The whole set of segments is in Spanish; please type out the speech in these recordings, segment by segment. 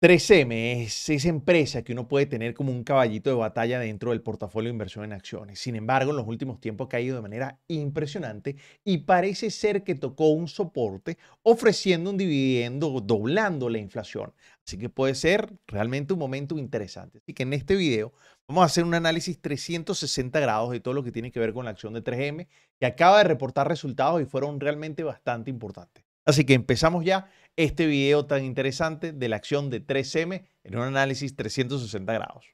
3M es esa empresa que uno puede tener como un caballito de batalla dentro del portafolio de inversión en acciones. Sin embargo, en los últimos tiempos ha caído de manera impresionante y parece ser que tocó un soporte ofreciendo un dividendo doblando la inflación. Así que puede ser realmente un momento interesante. Así que en este video vamos a hacer un análisis 360 grados de todo lo que tiene que ver con la acción de 3M, que acaba de reportar resultados y fueron realmente bastante importantes. Así que empezamos ya este video tan interesante de la acción de 3M en un análisis 360 grados.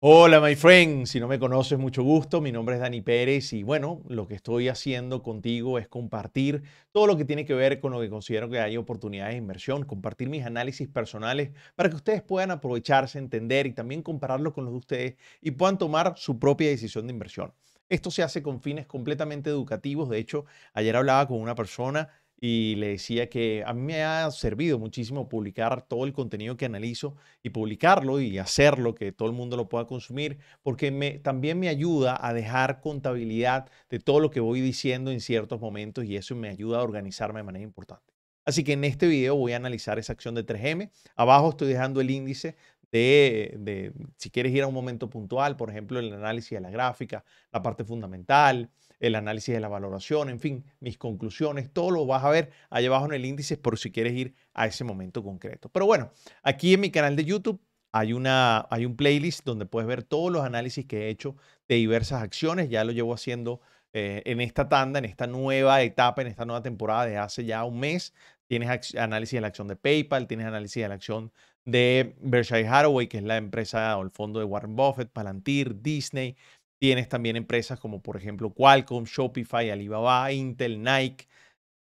Hola, my friend. Si no me conoces, mucho gusto. Mi nombre es Dani Pérez y bueno, lo que estoy haciendo contigo es compartir todo lo que tiene que ver con lo que considero que hay oportunidades de inversión, compartir mis análisis personales para que ustedes puedan aprovecharse, entender y también compararlo con los de ustedes y puedan tomar su propia decisión de inversión. Esto se hace con fines completamente educativos. De hecho, ayer hablaba con una persona y le decía que a mí me ha servido muchísimo publicar todo el contenido que analizo y publicarlo y hacerlo que todo el mundo lo pueda consumir, porque también me ayuda a dejar contabilidad de todo lo que voy diciendo en ciertos momentos y eso me ayuda a organizarme de manera importante. Así que en este video voy a analizar esa acción de 3M. Abajo estoy dejando el índice de, si quieres ir a un momento puntual, por ejemplo, el análisis de la gráfica, la parte fundamental, el análisis de la valoración, en fin, mis conclusiones, todo lo vas a ver allá abajo en el índice por si quieres ir a ese momento concreto. Pero bueno, aquí en mi canal de YouTube hay, una, hay un playlist donde puedes ver todos los análisis que he hecho de diversas acciones, ya lo llevo haciendo. Eh, en esta tanda, en esta nueva etapa, en esta nueva temporada de hace ya un mes, tienes análisis de la acción de PayPal, tienes análisis de la acción de Berkshire Hathaway, que es la empresa o el fondo de Warren Buffett, Palantir, Disney. Tienes también empresas como por ejemplo Qualcomm, Shopify, Alibaba, Intel, Nike,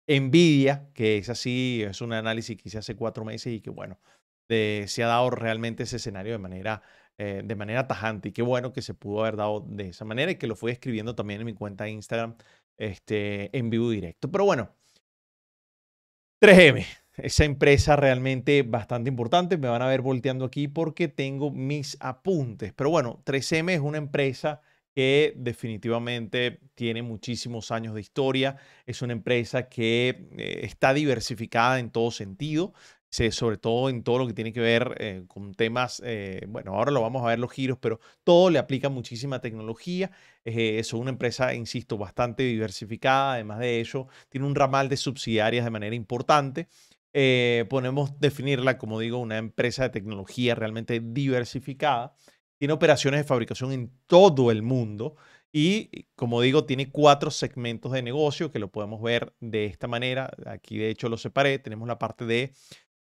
Nvidia, que es así, es un análisis que hice hace cuatro meses y que bueno, se ha dado realmente ese escenario de manera, eh, de manera tajante y qué bueno que se pudo haber dado de esa manera y que lo fui escribiendo también en mi cuenta de Instagram este, en vivo directo. Pero bueno, 3M esa empresa realmente bastante importante. Me van a ver volteando aquí porque tengo mis apuntes. Pero bueno, 3M es una empresa que definitivamente tiene muchísimos años de historia. Es una empresa que eh, está diversificada en todo sentido, sobre todo en todo lo que tiene que ver eh, con temas, eh, bueno, ahora lo vamos a ver los giros, pero todo le aplica muchísima tecnología. es una empresa, insisto, bastante diversificada. Además de ello, tiene un ramal de subsidiarias de manera importante. Eh, podemos definirla como digo, una empresa de tecnología realmente diversificada. Tiene operaciones de fabricación en todo el mundo y, como digo, tiene cuatro segmentos de negocio que lo podemos ver de esta manera. Aquí, de hecho, lo separé. Tenemos la parte de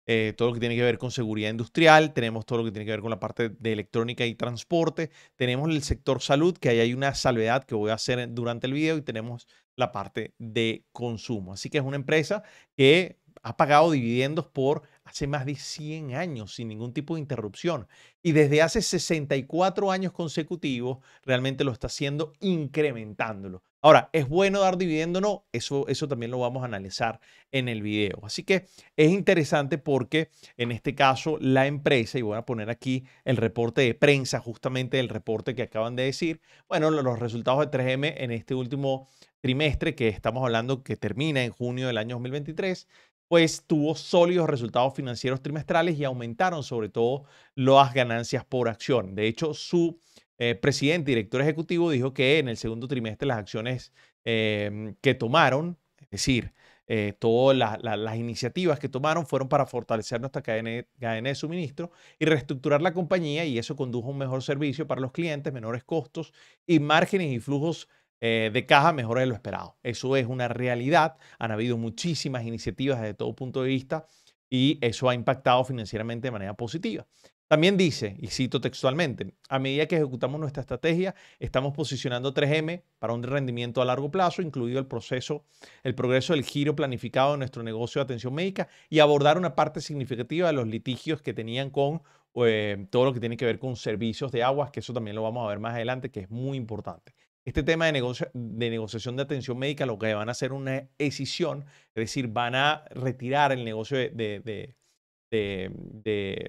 eh, todo lo que tiene que ver con seguridad industrial, tenemos todo lo que tiene que ver con la parte de electrónica y transporte, tenemos el sector salud, que ahí hay una salvedad que voy a hacer durante el video, y tenemos la parte de consumo. Así que es una empresa que ha pagado dividendos por hace más de 100 años sin ningún tipo de interrupción. Y desde hace 64 años consecutivos realmente lo está haciendo incrementándolo. Ahora, ¿es bueno dar dividendos, o no? Eso, eso también lo vamos a analizar en el video. Así que es interesante porque en este caso la empresa, y voy a poner aquí el reporte de prensa, justamente el reporte que acaban de decir, bueno, los resultados de 3M en este último trimestre que estamos hablando que termina en junio del año 2023, pues tuvo sólidos resultados financieros trimestrales y aumentaron sobre todo las ganancias por acción. De hecho, su eh, presidente y director ejecutivo, dijo que en el segundo trimestre las acciones em, que tomaron, es decir, eh, todas las iniciativas que tomaron fueron para fortalecer nuestra cadena, cadena, de suministro y reestructurar la compañía y eso condujo a un mejor servicio para los clientes, menores costos y márgenes y flujos eh, de caja mejor de lo esperado. Eso es una realidad. Han habido muchísimas iniciativas desde todo punto de vista y eso ha impactado financieramente de manera positiva. También dice, y cito textualmente, a medida que ejecutamos nuestra estrategia, estamos posicionando 3M para un rendimiento a largo plazo, incluido el proceso, el progreso del giro planificado de nuestro negocio de atención médica y abordar una parte significativa de los litigios que tenían con eh, todo lo que tiene que ver con servicios de aguas, que eso también lo vamos a ver más adelante, que es muy importante este tema de, negocio, de negociación de atención médica, lo que van a hacer una escisión, es decir, van a retirar el negocio de,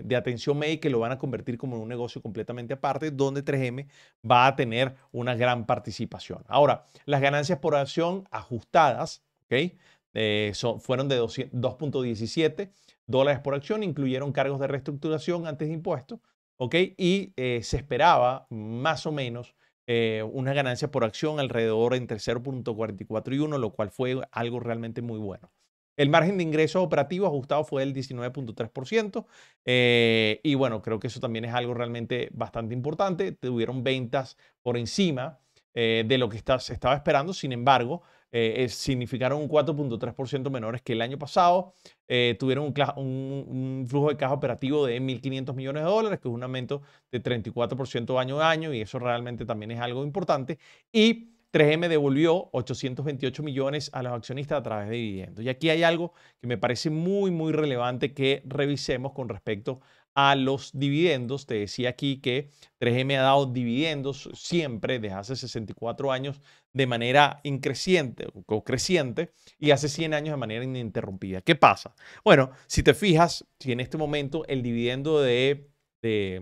de, atención médica y lo van a convertir como en un negocio completamente aparte, donde 3M va a tener una gran participación. Ahora, las ganancias por acción ajustadas, ¿ok? Eh, fueron de 2.17 dólares por acción, incluyeron cargos de reestructuración antes de impuestos, ¿ok? Y eh, se esperaba más o menos eh, una ganancia por acción alrededor entre 0.44 y 1, lo cual fue algo realmente muy bueno. El margen de ingresos operativos ajustado fue el 19.3%. Eh, y bueno, creo que eso también es algo realmente bastante importante. Tuvieron ventas por encima eh, de lo que se estaba esperando. Sin embargo, eh, significaron un 4.3% menores que el año pasado. Eh, tuvieron un, flujo de caja operativo de 1.500 millones de dólares, que es un aumento de 34% año a año, y eso realmente también es algo importante. Y 3M devolvió 828 millones a los accionistas a través de dividendos. Y aquí hay algo que me parece muy, muy relevante que revisemos con respecto a a los dividendos. Te decía aquí que 3M ha dado dividendos siempre desde hace 64 años de manera increciente o creciente y hace 100 años de manera ininterrumpida. ¿Qué pasa? Bueno, si te fijas, si en este momento el dividendo de, de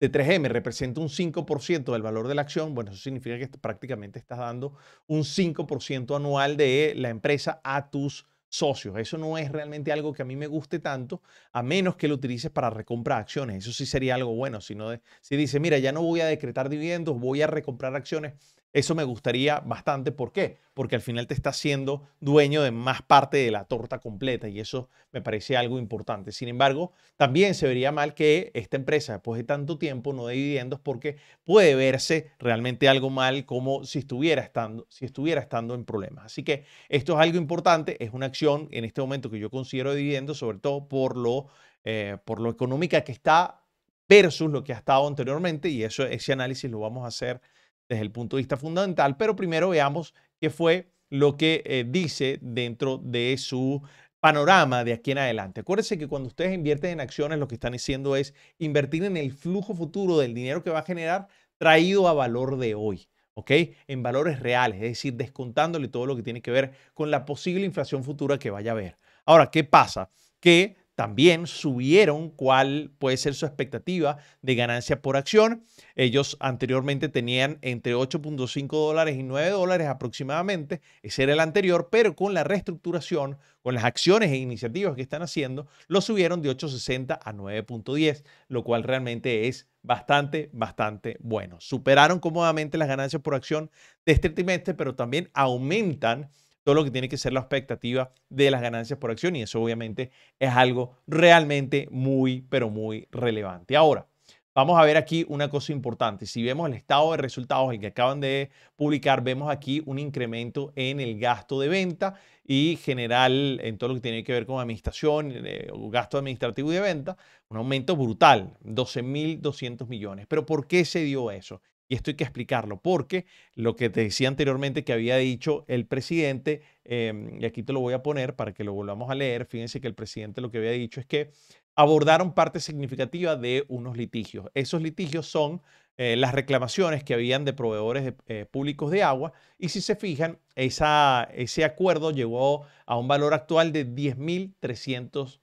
3M representa un 5% del valor de la acción, bueno, eso significa que prácticamente estás dando un 5% anual de la empresa a tus socios. Eso no es realmente algo que a mí me guste tanto, a menos que lo utilices para recomprar acciones. Eso sí sería algo bueno. Si, no si dice, mira, ya no voy a decretar dividendos, voy a recomprar acciones, eso me gustaría bastante. ¿Por qué? Porque al final te está siendo dueño de más parte de la torta completa y eso me parece algo importante. Sin embargo, también se vería mal que esta empresa, después de tanto tiempo, no dé dividendos porque puede verse realmente algo mal como si estuviera estando, si estuviera estando en problemas. Así que esto es algo importante. Es una acción en este momento que yo considero dividendo, sobre todo por lo, eh, por lo económica que está versus lo que ha estado anteriormente y eso, ese análisis lo vamos a hacer desde el punto de vista fundamental, pero primero veamos qué fue lo que eh, dice dentro de su panorama de aquí en adelante. Acuérdense que cuando ustedes invierten en acciones, lo que están haciendo es invertir en el flujo futuro del dinero que va a generar traído a valor de hoy. ¿ok? En valores reales, es decir, descontándole todo lo que tiene que ver con la posible inflación futura que vaya a haber. Ahora, ¿qué pasa? Que también subieron cuál puede ser su expectativa de ganancia por acción. Ellos anteriormente tenían entre 8.5 dólares y 9 dólares aproximadamente, ese era el anterior, pero con la reestructuración, con las acciones e iniciativas que están haciendo, lo subieron de 8.60 a 9.10, lo cual realmente es bastante, bastante bueno. Superaron cómodamente las ganancias por acción de este trimestre, pero también aumentan todo lo que tiene que ser la expectativa de las ganancias por acción y eso obviamente es algo realmente muy, pero muy relevante. Ahora, vamos a ver aquí una cosa importante. Si vemos el estado de resultados, el que acaban de publicar, vemos aquí un incremento en el gasto de venta y general en todo lo que tiene que ver con administración, eh, gasto administrativo y de venta, un aumento brutal, 12.200 millones. Pero ¿por qué se dio eso? Y esto hay que explicarlo, porque lo que te decía anteriormente que había dicho el presidente, em, y aquí te lo voy a poner para que lo volvamos a leer, fíjense que el presidente lo que había dicho es que abordaron parte significativa de unos litigios. Esos litigios son eh, las reclamaciones que habían de proveedores eh, públicos de agua y si se fijan, esa, ese acuerdo llegó a un valor actual de 10.300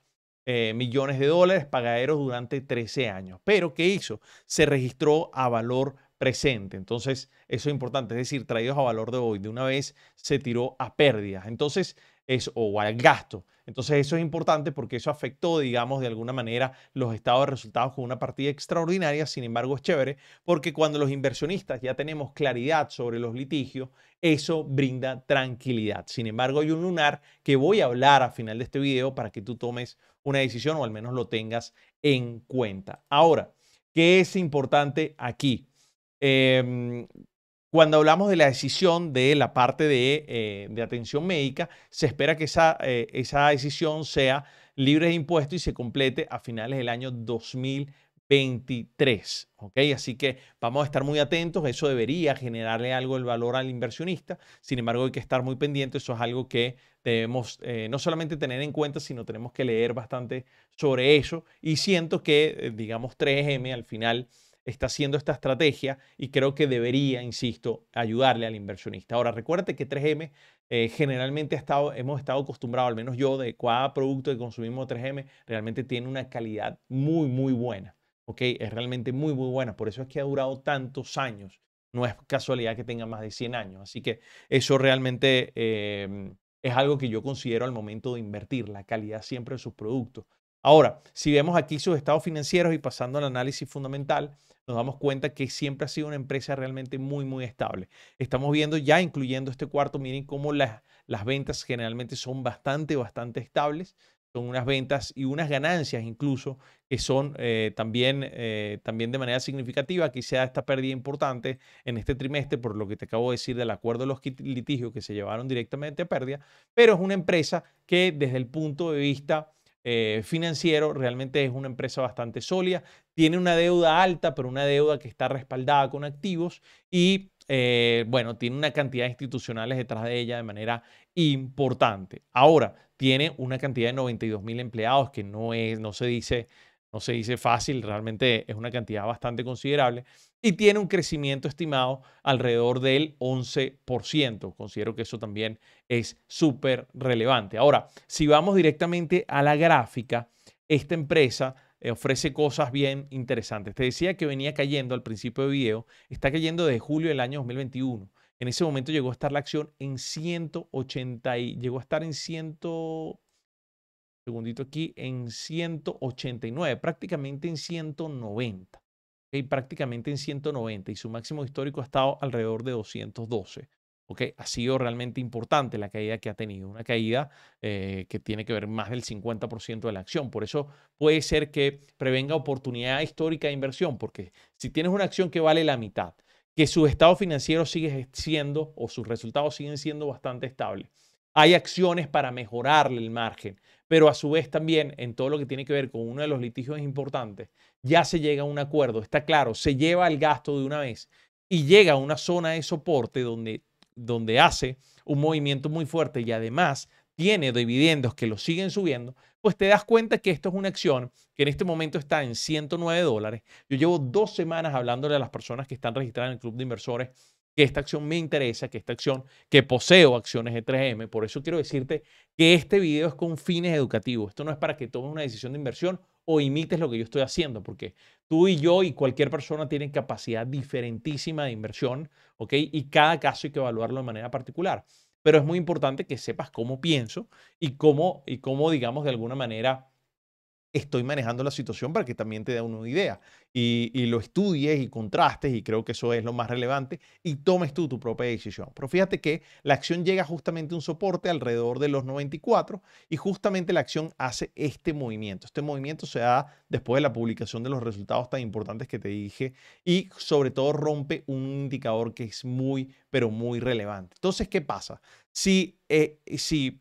eh, millones de dólares pagaderos durante 13 años. Pero ¿qué hizo? Se registró a valor presente. Entonces, eso es importante, es decir, traídos a valor de hoy, de una vez se tiró a pérdidas. Entonces, es, o al gasto. Entonces eso es importante porque eso afectó, digamos, de alguna manera los estados de resultados con una partida extraordinaria. Sin embargo, es chévere porque cuando los inversionistas ya tenemos claridad sobre los litigios, eso brinda tranquilidad. Sin embargo, hay un lunar que voy a hablar a final de este video para que tú tomes una decisión o al menos lo tengas en cuenta. Ahora, ¿qué es importante aquí? Em, cuando hablamos de la decisión de la parte de, eh, atención médica, se espera que esa, eh, esa decisión sea libre de impuestos y se complete a finales del año 2023. ¿ok? Así que vamos a estar muy atentos, eso debería generarle algo de valor al inversionista, sin embargo hay que estar muy pendiente, eso es algo que debemos eh, no solamente tener en cuenta, sino tenemos que leer bastante sobre eso y siento que, digamos, 3M al final está haciendo esta estrategia y creo que debería, insisto, ayudarle al inversionista. Ahora, recuérdate que 3M eh, generalmente ha estado, hemos estado acostumbrados, al menos yo, de cada producto que consumimos 3M, realmente tiene una calidad muy, muy buena. Es realmente muy, muy buena. Por eso es que ha durado tantos años. No es casualidad que tenga más de 100 años. Así que eso realmente eh, es algo que yo considero al momento de invertir, la calidad siempre de sus productos. Ahora, si vemos aquí sus estados financieros y pasando al análisis fundamental, nos damos cuenta que siempre ha sido una empresa realmente muy, muy estable. Estamos viendo ya, incluyendo este cuarto, miren cómo las, ventas generalmente son bastante, bastante estables. Son unas ventas y unas ganancias incluso que son eh, también, eh, también de manera significativa. que se esta pérdida importante en este trimestre por lo que te acabo de decir del acuerdo de los litigios que se llevaron directamente a pérdida, pero es una empresa que desde el punto de vista eh, financiero, realmente es una empresa bastante sólida, tiene una deuda alta, pero una deuda que está respaldada con activos y eh, bueno, tiene una cantidad de institucionales detrás de ella de manera importante. Ahora, tiene una cantidad de 92 mil empleados que no, es, no, se dice, no se dice fácil, realmente es una cantidad bastante considerable y tiene un crecimiento estimado alrededor del 11%. Considero que eso también es súper relevante. Ahora, si vamos directamente a la gráfica, esta empresa eh, ofrece cosas bien interesantes. Te decía que venía cayendo al principio del video, está cayendo desde julio del año 2021. En ese momento llegó a estar la acción en 180 y llegó a estar en 100 segundito aquí en 189, prácticamente en 190 prácticamente en 190 y su máximo histórico ha estado alrededor de 212. ha sido realmente importante la caída que ha tenido, una caída eh, que tiene que ver más del 50% de la acción. Por eso puede ser que prevenga oportunidad histórica de inversión, porque si tienes una acción que vale la mitad, que su estado financiero sigue siendo o sus resultados siguen siendo bastante estables, hay acciones para mejorarle el margen, pero a su vez también en todo lo que tiene que ver con uno de los litigios importantes, ya se llega a un acuerdo, está claro, se lleva el gasto de una vez y llega a una zona de soporte donde, donde hace un movimiento muy fuerte y además tiene dividendos que lo siguen subiendo, pues te das cuenta que esto es una acción que en este momento está en 109 dólares. Yo llevo dos semanas hablándole a las personas que están registradas en el Club de Inversores que esta acción me interesa, que esta acción, que poseo acciones de 3M. Por eso quiero decirte que este video es con fines educativos. Esto no es para que tomes una decisión de inversión o imites lo que yo estoy haciendo, porque tú y yo y cualquier persona tienen capacidad diferentísima de inversión, ¿ok? Y cada caso hay que evaluarlo de manera particular. Pero es muy importante que sepas cómo pienso y cómo, y cómo digamos, de alguna manera estoy manejando la situación para que también te dé una idea y, lo estudies y contrastes y creo que eso es lo más relevante y tomes tú tu propia decisión. Pero fíjate que la acción llega justamente a un soporte alrededor de los 94 y justamente la acción hace este movimiento. Este movimiento se da después de la publicación de los resultados tan importantes que te dije y sobre todo rompe un indicador que es muy, pero muy relevante. Entonces, ¿qué pasa? Si, eh,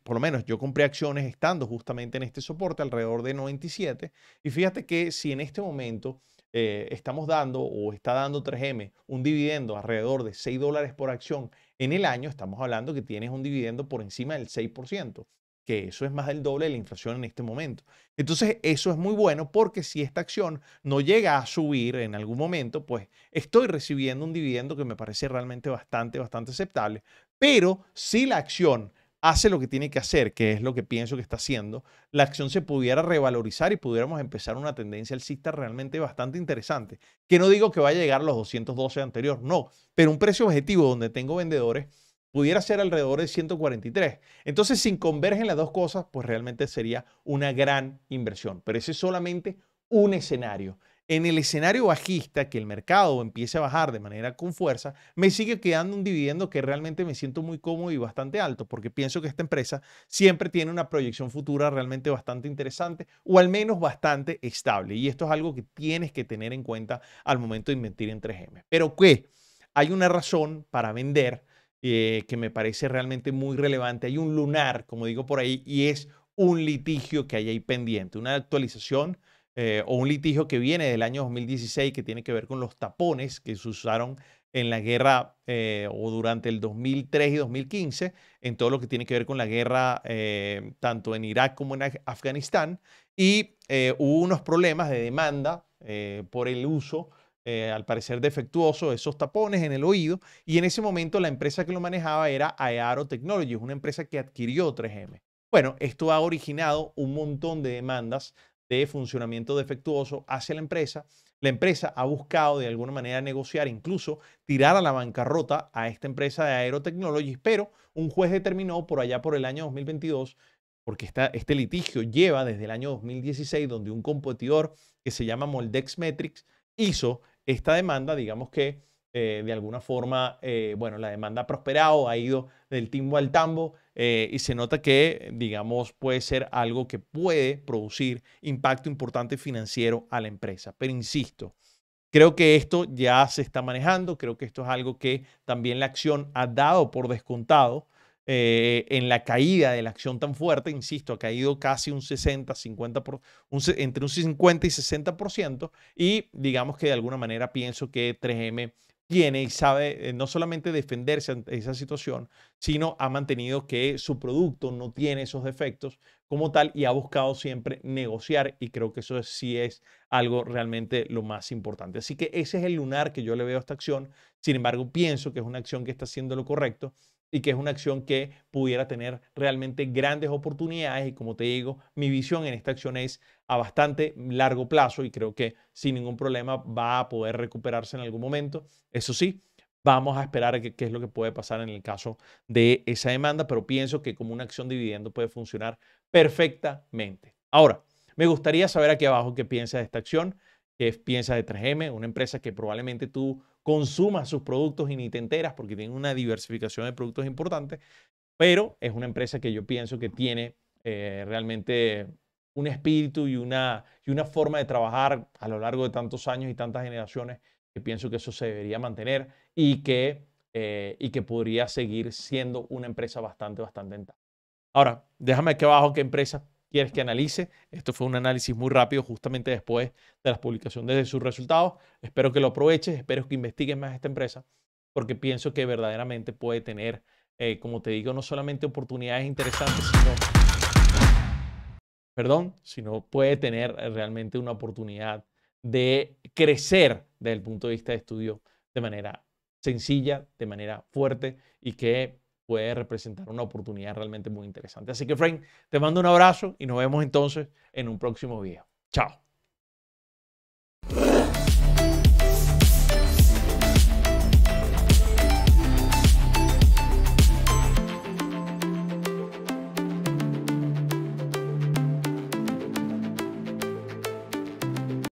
por lo menos yo compré acciones estando justamente en este soporte alrededor de 97 y fíjate que si en este momento eh, estamos dando o está dando 3M un dividendo alrededor de 6 dólares por acción en el año, estamos hablando que tienes un dividendo por encima del 6%, que eso es más del doble de la inflación en este momento. Entonces, eso es muy bueno porque si esta acción no llega a subir en algún momento, pues estoy recibiendo un dividendo que me parece realmente bastante, bastante aceptable pero si la acción hace lo que tiene que hacer, que es lo que pienso que está haciendo, la acción se pudiera revalorizar y pudiéramos empezar una tendencia alcista realmente bastante interesante. Que no digo que vaya a llegar a los 212 anterior, no, pero un precio objetivo donde tengo vendedores pudiera ser alrededor de 143. Entonces, si convergen las dos cosas, pues realmente sería una gran inversión. Pero ese es solamente un escenario en el escenario bajista, que el mercado empiece a bajar de manera con fuerza, me sigue quedando un dividendo que realmente me siento muy cómodo y bastante alto, porque pienso que esta empresa siempre tiene una proyección futura realmente bastante interesante o al menos bastante estable. Y esto es algo que tienes que tener en cuenta al momento de invertir en 3M. Pero ¿qué? hay una razón para vender eh, que me parece realmente muy relevante. Hay un lunar, como digo por ahí, y es un litigio que hay ahí pendiente, una actualización eh, o un litigio que viene del año 2016 que tiene que ver con los tapones que se usaron en la guerra eh, o durante el 2003 y 2015, en todo lo que tiene que ver con la guerra eh, tanto en Irak como en Afganistán, y hubo unos problemas de demanda por el uso al parecer defectuoso, de esos tapones en el oído. Y en ese momento la empresa que lo manejaba era Aero Technologies, una empresa que adquirió 3M. Bueno, esto ha originado un montón de demandas de funcionamiento defectuoso hacia la empresa, la empresa ha buscado de alguna manera negociar, incluso tirar a la bancarrota a esta empresa de Aerotechnologies, pero un juez determinó por allá por el año 2022, porque esta, este litigio lleva desde el año 2016, donde un competidor que se llama Moldex Metrics hizo esta demanda, digamos que eh, de alguna forma, eh, bueno, la demanda ha prosperado, ha ido del timbo al tambo eh, y se nota que, digamos, puede ser algo que puede producir impacto importante financiero a la empresa. Pero insisto, creo que esto ya se está manejando, creo que esto es algo que también la acción ha dado por descontado. en la caída de la acción tan fuerte, insisto, ha caído casi un 60, 50, por, entre un 50 y 60%, y digamos que de alguna manera pienso que 3M tiene y sabe eh, no solamente defenderse ante esa situación, sino ha mantenido que su producto no tiene esos defectos como tal y ha buscado siempre negociar y creo que eso sí es algo realmente lo más importante. Así que ese es el lunar que yo le veo a esta acción. Sin embargo, pienso que es una acción que está haciendo lo correcto y que es una acción que pudiera tener realmente grandes oportunidades y como te digo, mi visión en esta acción es a bastante largo plazo y creo que sin ningún problema va a poder recuperarse en algún momento. Eso sí, Vamos a esperar qué es lo que puede pasar en el caso de esa demanda, pero pienso que como una acción dividiendo puede funcionar perfectamente. Ahora, me gustaría saber aquí abajo qué piensa de esta acción, qué piensa de 3M, una empresa que probablemente tú consumas sus productos y ni te enteras porque tiene una diversificación de productos importante, pero es una empresa que yo pienso que tiene eh, realmente un espíritu y una, y una forma de trabajar a lo largo de tantos años y tantas generaciones que pienso que eso se debería mantener y que, eh, y que podría seguir siendo una empresa bastante, bastante Ahora, déjame aquí abajo qué empresa quieres que analice. Esto fue un análisis muy rápido justamente después de la publicación de sus resultados. Espero que lo aproveches, espero que investigues más esta empresa porque pienso que verdaderamente puede tener, eh, como te digo, no solamente oportunidades interesantes, sino, perdón, sino puede tener eh, realmente una oportunidad de crecer desde el punto de vista de estudio de manera sencilla, de manera fuerte y que puede representar una oportunidad realmente muy interesante. Así que, Frank, te mando un abrazo y nos vemos entonces en un próximo video. Chao.